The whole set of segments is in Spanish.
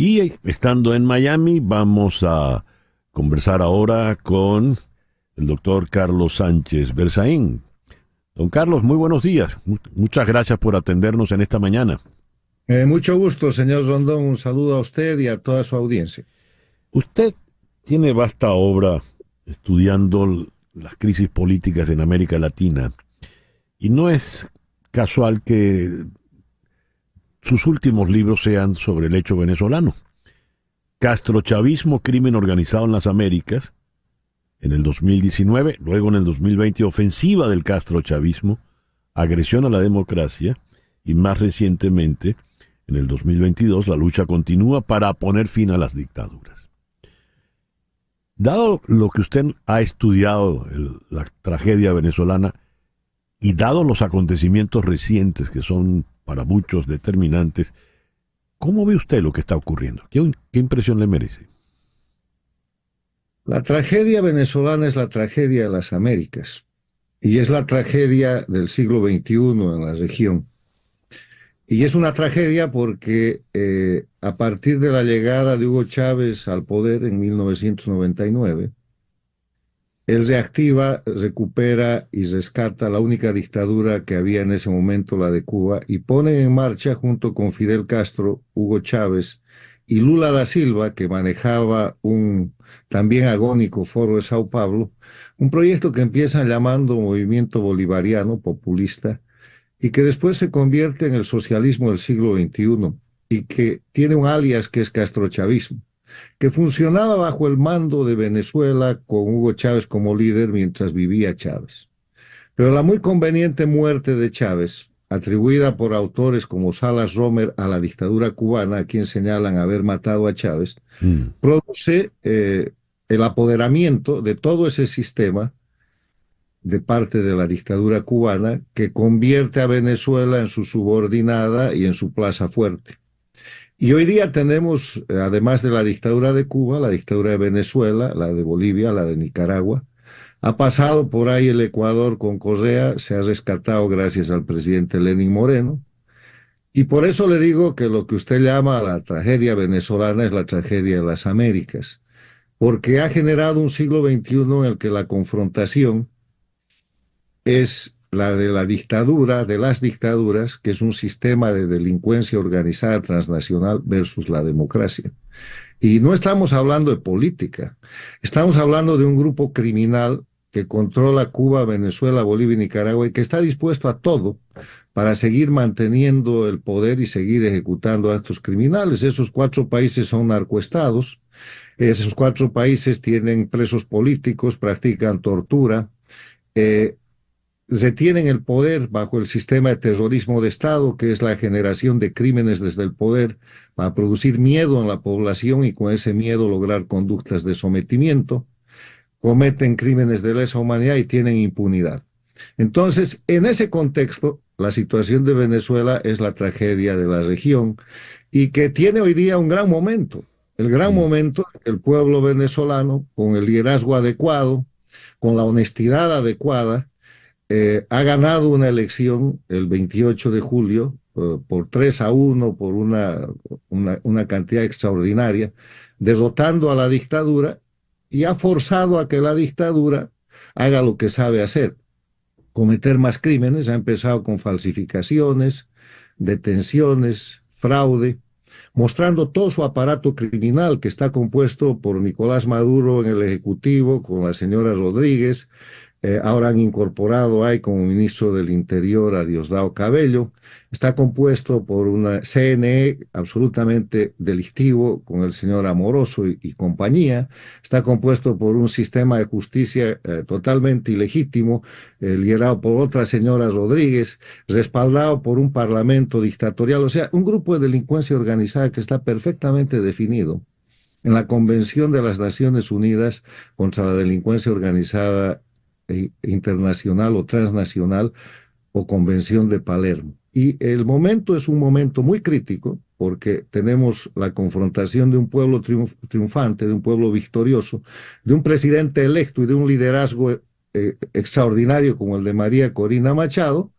Y estando en Miami, vamos a conversar ahora con el doctor Carlos Sánchez Bersaín. Don Carlos, muy buenos días. Muchas gracias por atendernos en esta mañana. Eh, mucho gusto, señor Rondón. Un saludo a usted y a toda su audiencia. Usted tiene vasta obra estudiando las crisis políticas en América Latina y no es casual que sus últimos libros sean sobre el hecho venezolano. Castro-Chavismo, crimen organizado en las Américas, en el 2019, luego en el 2020, ofensiva del Castro-Chavismo, agresión a la democracia y más recientemente, en el 2022, la lucha continúa para poner fin a las dictaduras. Dado lo que usted ha estudiado, la tragedia venezolana, y dado los acontecimientos recientes que son para muchos determinantes. ¿Cómo ve usted lo que está ocurriendo? ¿Qué, impresión le merece? La tragedia venezolana es la tragedia de las Américas y es la tragedia del siglo XXI en la región. Y es una tragedia porque eh, a partir de la llegada de Hugo Chávez al poder en 1999, él reactiva, recupera y rescata la única dictadura que había en ese momento, la de Cuba, y pone en marcha junto con Fidel Castro, Hugo Chávez y Lula da Silva, que manejaba un también agónico foro de Sao Paulo, un proyecto que empiezan llamando movimiento bolivariano populista y que después se convierte en el socialismo del siglo XXI y que tiene un alias que es castrochavismo que funcionaba bajo el mando de Venezuela con Hugo Chávez como líder mientras vivía Chávez. Pero la muy conveniente muerte de Chávez, atribuida por autores como Salas Romer a la dictadura cubana, a quien señalan haber matado a Chávez, mm. produce eh, el apoderamiento de todo ese sistema de parte de la dictadura cubana que convierte a Venezuela en su subordinada y en su plaza fuerte. Y hoy día tenemos, eh, además de la dictadura de Cuba, la dictadura de Venezuela, la de Bolivia, la de Nicaragua. Ha pasado por ahí el Ecuador con Correa, se ha rescatado gracias al presidente Lenin Moreno. Y por eso le digo que lo que usted llama la tragedia venezolana es la tragedia de las Américas, porque ha generado un siglo XXI en el que la confrontación es la de la dictadura, de las dictaduras, que es un sistema de delincuencia organizada transnacional versus la democracia. Y no estamos hablando de política, estamos hablando de un grupo criminal que controla Cuba, Venezuela, Bolivia y Nicaragua y que está dispuesto a todo para seguir manteniendo el poder y seguir ejecutando actos criminales. Esos cuatro países son narcoestados, esos cuatro países tienen presos políticos, practican tortura. Eh, retienen el poder bajo el sistema de terrorismo de Estado, que es la generación de crímenes desde el poder para producir miedo en la población y con ese miedo lograr conductas de sometimiento, cometen crímenes de lesa humanidad y tienen impunidad. Entonces, en ese contexto, la situación de Venezuela es la tragedia de la región y que tiene hoy día un gran momento, el gran momento el pueblo venezolano, con el liderazgo adecuado, con la honestidad adecuada, eh, ha ganado una elección el 28 de julio eh, por 3 a 1, por una, una, una, cantidad extraordinaria, derrotando a la dictadura y ha forzado a que la dictadura haga lo que sabe hacer, cometer más crímenes, ha empezado con falsificaciones, detenciones, fraude, mostrando todo su aparato criminal que está compuesto por Nicolás Maduro en el Ejecutivo, con la señora Rodríguez, eh, ahora han incorporado ahí como ministro del Interior a Diosdado Cabello. Está compuesto por una CNE absolutamente delictivo con el señor Amoroso y, compañía. Está compuesto por un sistema de justicia eh, totalmente ilegítimo, eh, liderado por otra señora Rodríguez, respaldado por un parlamento dictatorial. O sea, un grupo de delincuencia organizada que está perfectamente definido en la Convención de las Naciones Unidas contra la Delincuencia Organizada e, internacional o transnacional o convención de Palermo. Y el momento es un momento muy crítico porque tenemos la confrontación de un pueblo triunfante, de un pueblo victorioso, de un presidente electo y de un liderazgo eh, extraordinario como el de María Corina Machado,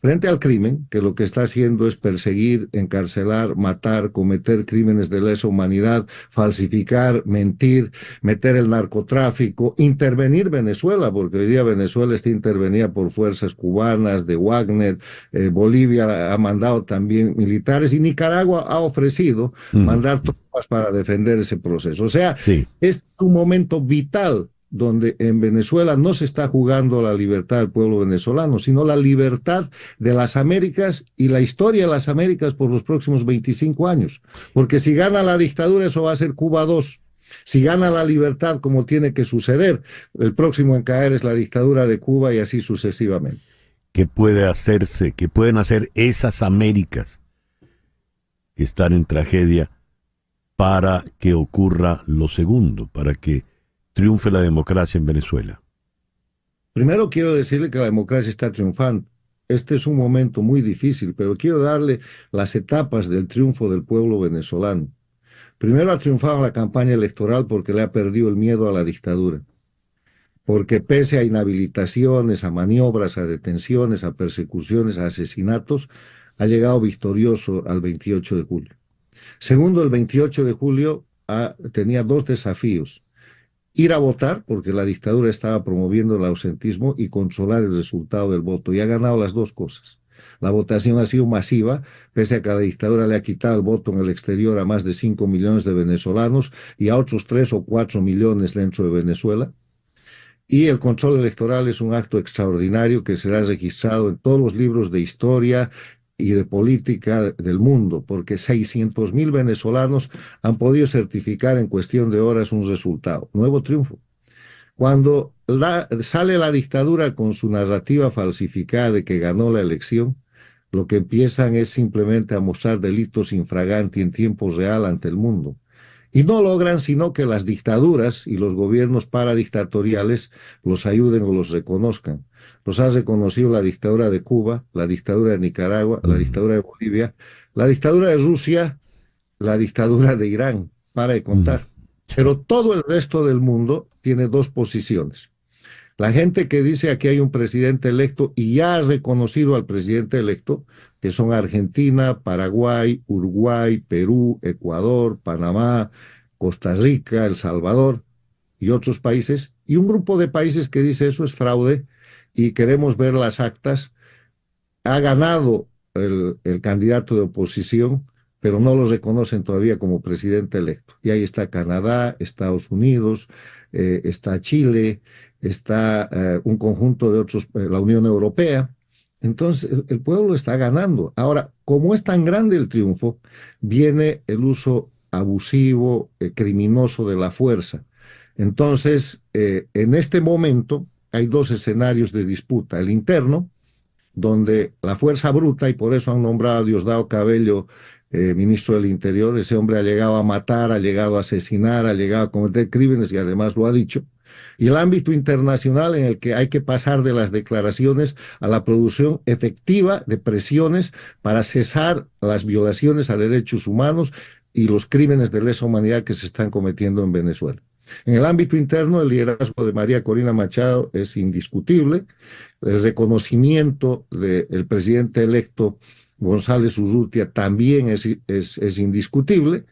Frente al crimen, que lo que está haciendo es perseguir, encarcelar, matar, cometer crímenes de lesa humanidad, falsificar, mentir, meter el narcotráfico, intervenir Venezuela, porque hoy día Venezuela está intervenida por fuerzas cubanas, de Wagner, eh, Bolivia ha mandado también militares y Nicaragua ha ofrecido mandar tropas para defender ese proceso. O sea, es un momento vital donde en Venezuela no se está jugando la libertad del pueblo venezolano, sino la libertad de las Américas y la historia de las Américas por los próximos 25 años. Porque si gana la dictadura, eso va a ser Cuba 2 Si gana la libertad, como tiene que suceder, el próximo en caer es la dictadura de Cuba y así sucesivamente. ¿Qué puede hacerse? ¿Qué pueden hacer esas Américas que están en tragedia para que ocurra lo segundo? Para que triunfe la democracia en Venezuela? Primero quiero decirle que la democracia está triunfando. Este es un momento muy difícil, pero quiero darle las etapas del triunfo del pueblo venezolano. Primero ha triunfado la campaña electoral porque le ha perdido el miedo a la dictadura. Porque pese a inhabilitaciones, a maniobras, a detenciones, a persecuciones, a asesinatos, ha llegado victorioso al 28 de julio. Segundo, el 28 de julio ah, tenía dos desafíos ir a votar, porque la dictadura estaba promoviendo el ausentismo, y consolar el resultado del voto. Y ha ganado las dos cosas. La votación ha sido masiva, pese a que la dictadura le ha quitado el voto en el exterior a más de 5 millones de venezolanos y a otros 3 o 4 millones dentro de Venezuela. Y el control electoral es un acto extraordinario que será registrado en todos los libros de historia, y de política del mundo, porque 600.000 venezolanos han podido certificar en cuestión de horas un resultado. Nuevo triunfo. Cuando sale la dictadura con su narrativa falsificada de que ganó la elección, lo que empiezan es simplemente a mostrar delitos infraganti en tiempo real ante el mundo y no logran sino que las dictaduras y los gobiernos paradictatoriales los ayuden o los reconozcan. Los ha reconocido la dictadura de Cuba, la dictadura de Nicaragua, la mm. dictadura de Bolivia, la dictadura de Rusia, la dictadura de Irán, para de contar. Mm. Pero todo el resto del mundo tiene dos posiciones. La gente que dice aquí hay un presidente electo y ya ha reconocido al presidente electo, que son Argentina, Paraguay, Uruguay, Perú, Ecuador, Panamá, Costa Rica, El Salvador y otros países, y un grupo de países que dice eso es fraude y queremos ver las actas. Ha ganado el, candidato de oposición, pero no lo reconocen todavía como presidente electo. Y ahí está Canadá, Estados Unidos, eh, está Chile, está eh, un conjunto de otros, eh, la Unión Europea. Entonces, el pueblo está ganando. Ahora, como es tan grande el triunfo, viene el uso abusivo, eh, criminoso de la fuerza. Entonces, eh, en este momento hay dos escenarios de disputa. El interno, donde la fuerza bruta, y por eso han nombrado a Diosdado Cabello eh, ministro del Interior, ese hombre ha llegado a matar, ha llegado a asesinar, ha llegado a cometer crímenes y además lo ha dicho y el ámbito internacional en el que hay que pasar de las declaraciones a la producción efectiva de presiones para cesar las violaciones a derechos humanos y los crímenes de lesa humanidad que se están cometiendo en Venezuela. En el ámbito interno, el liderazgo de María Corina Machado es indiscutible. El reconocimiento del presidente electo González Urrutia también es, es indiscutible.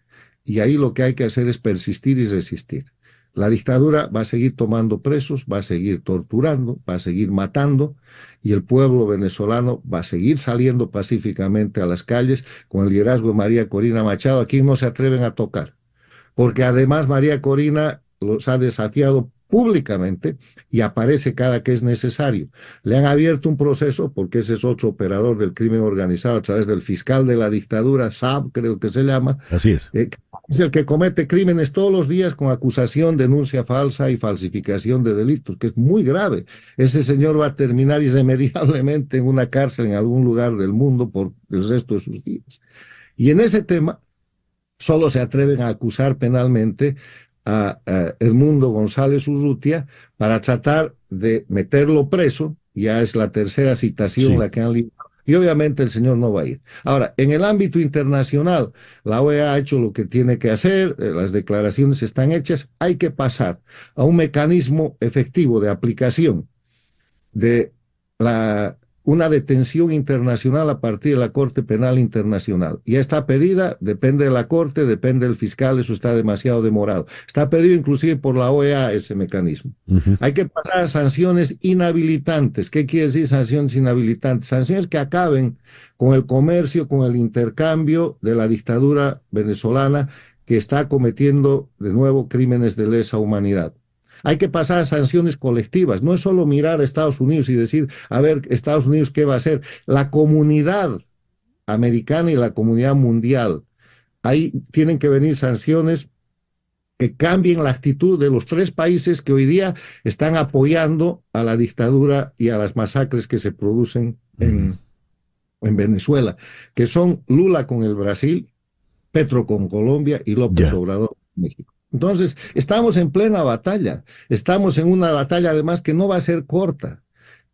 Y ahí lo que hay que hacer es persistir y resistir. La dictadura va a seguir tomando presos, va a seguir torturando, va a seguir matando y el pueblo venezolano va a seguir saliendo pacíficamente a las calles con el liderazgo de María Corina Machado. Aquí no se atreven a tocar, porque además María Corina los ha desafiado públicamente y aparece cada que es necesario. Le han abierto un proceso porque ese es otro operador del crimen organizado a través del fiscal de la dictadura, Saab creo que se llama. Así es. Eh, es el que comete crímenes todos los días con acusación, denuncia falsa y falsificación de delitos, que es muy grave. Ese señor va a terminar irremediablemente en una cárcel en algún lugar del mundo por el resto de sus días. Y en ese tema solo se atreven a acusar penalmente a, Edmundo González Urrutia para tratar de meterlo preso, ya es la tercera citación la que han librado, y obviamente el señor no va a ir. Ahora, en el ámbito internacional, la OEA ha hecho lo que tiene que hacer, eh, las declaraciones están hechas, hay que pasar a un mecanismo efectivo de aplicación de la una detención internacional a partir de la Corte Penal Internacional. Y está pedida, depende de la Corte, depende del fiscal, eso está demasiado demorado. Está pedido inclusive por la OEA ese mecanismo. Hay que pasar sanciones inhabilitantes. ¿Qué quiere decir sanciones inhabilitantes? Sanciones que acaben con el comercio, con el intercambio de la dictadura venezolana que está cometiendo de nuevo crímenes de lesa humanidad. Hay que pasar a sanciones colectivas. No es solo mirar a Estados Unidos y decir, a ver, Estados Unidos, ¿qué va a hacer? La comunidad americana y la comunidad mundial. Ahí tienen que venir sanciones que cambien la actitud de los tres países que hoy día están apoyando a la dictadura y a las masacres que se producen en, Venezuela, que son Lula con el Brasil, Petro con Colombia y López Obrador con México. Entonces, estamos en plena batalla, estamos en una batalla además que no va a ser corta.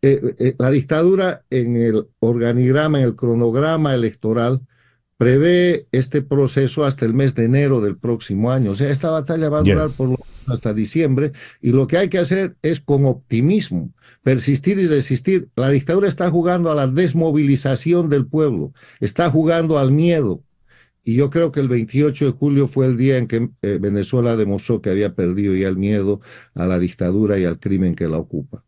Eh, eh, la dictadura en el organigrama, en el cronograma electoral, prevé este proceso hasta el mes de enero del próximo año. O sea, esta batalla va a durar por hasta diciembre y lo que hay que hacer es con optimismo persistir y resistir. La dictadura está jugando a la desmovilización del pueblo, está jugando al miedo, y yo creo que el 28 de julio fue el día en que eh, Venezuela demostró que había perdido ya el miedo a la dictadura y al crimen que la ocupa.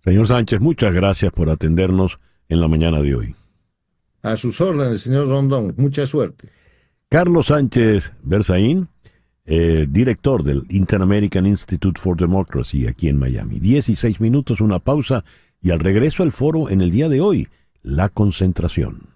Señor Sánchez, muchas gracias por atendernos en la mañana de hoy. A sus órdenes, señor Rondón. Mucha suerte. Carlos Sánchez Berzaín, eh, director del Inter-American Institute for Democracy aquí en Miami. 16 minutos, una pausa y al regreso al foro en el día de hoy, la concentración.